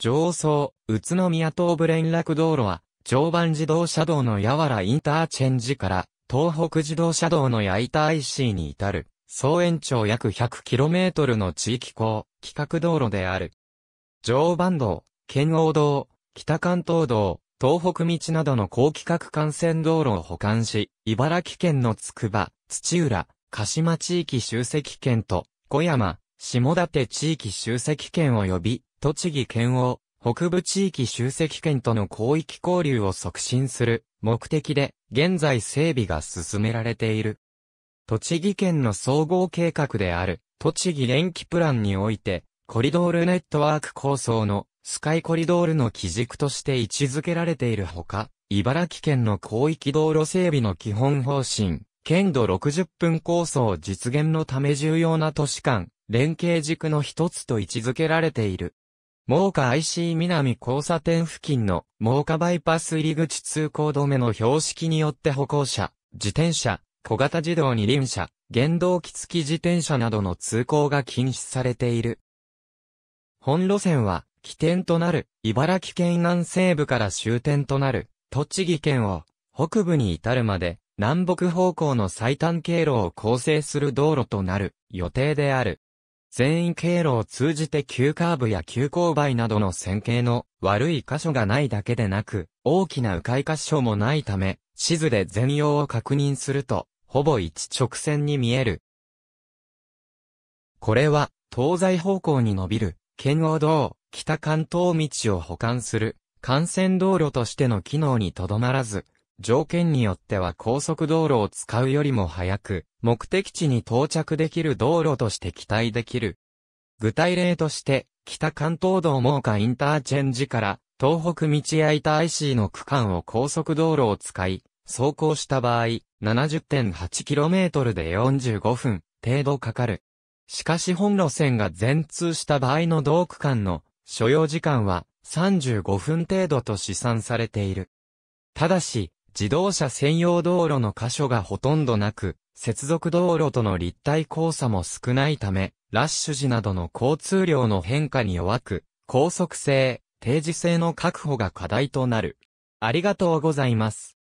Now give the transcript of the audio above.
上層、宇都宮東部連絡道路は、常磐自動車道の柔らインターチェンジから、東北自動車道の矢板 IC に至る、総延長約 100km の地域港、規格道路である。常磐道、県央道、北関東道、東北道などの高規格幹線道路を保管し、茨城県のつくば、土浦、鹿島地域集積圏と、小山、下館地域集積圏呼び、栃木県を北部地域集積圏との広域交流を促進する目的で現在整備が進められている。栃木県の総合計画である栃木連機プランにおいてコリドールネットワーク構想のスカイコリドールの基軸として位置づけられているほか、茨城県の広域道路整備の基本方針、県土60分構想実現のため重要な都市間、連携軸の一つと位置づけられている。真岡 IC 南交差点付近の真岡バイパス入り口通行止めの標識によって歩行者、自転車、小型自動二輪車、原動機付き自転車などの通行が禁止されている。本路線は、起点となる茨城県南西部から終点となる栃木県を北部に至るまで南北方向の最短経路を構成する道路となる予定である。全員経路を通じて急カーブや急勾配などの線形の悪い箇所がないだけでなく、大きな迂回箇所もないため、地図で全容を確認すると、ほぼ一直線に見える。これは、東西方向に伸びる、圏央道、北関東道を保管する、幹線道路としての機能にとどまらず、条件によっては高速道路を使うよりも早く、目的地に到着できる道路として期待できる。具体例として、北関東道真岡インターチェンジから、東北道い板 IC の区間を高速道路を使い、走行した場合、70.8km で45分程度かかる。しかし本路線が全通した場合の同区間の所要時間は35分程度と試算されている。ただし、自動車専用道路の箇所がほとんどなく、接続道路との立体交差も少ないため、ラッシュ時などの交通量の変化に弱く、高速性、定時性の確保が課題となる。ありがとうございます。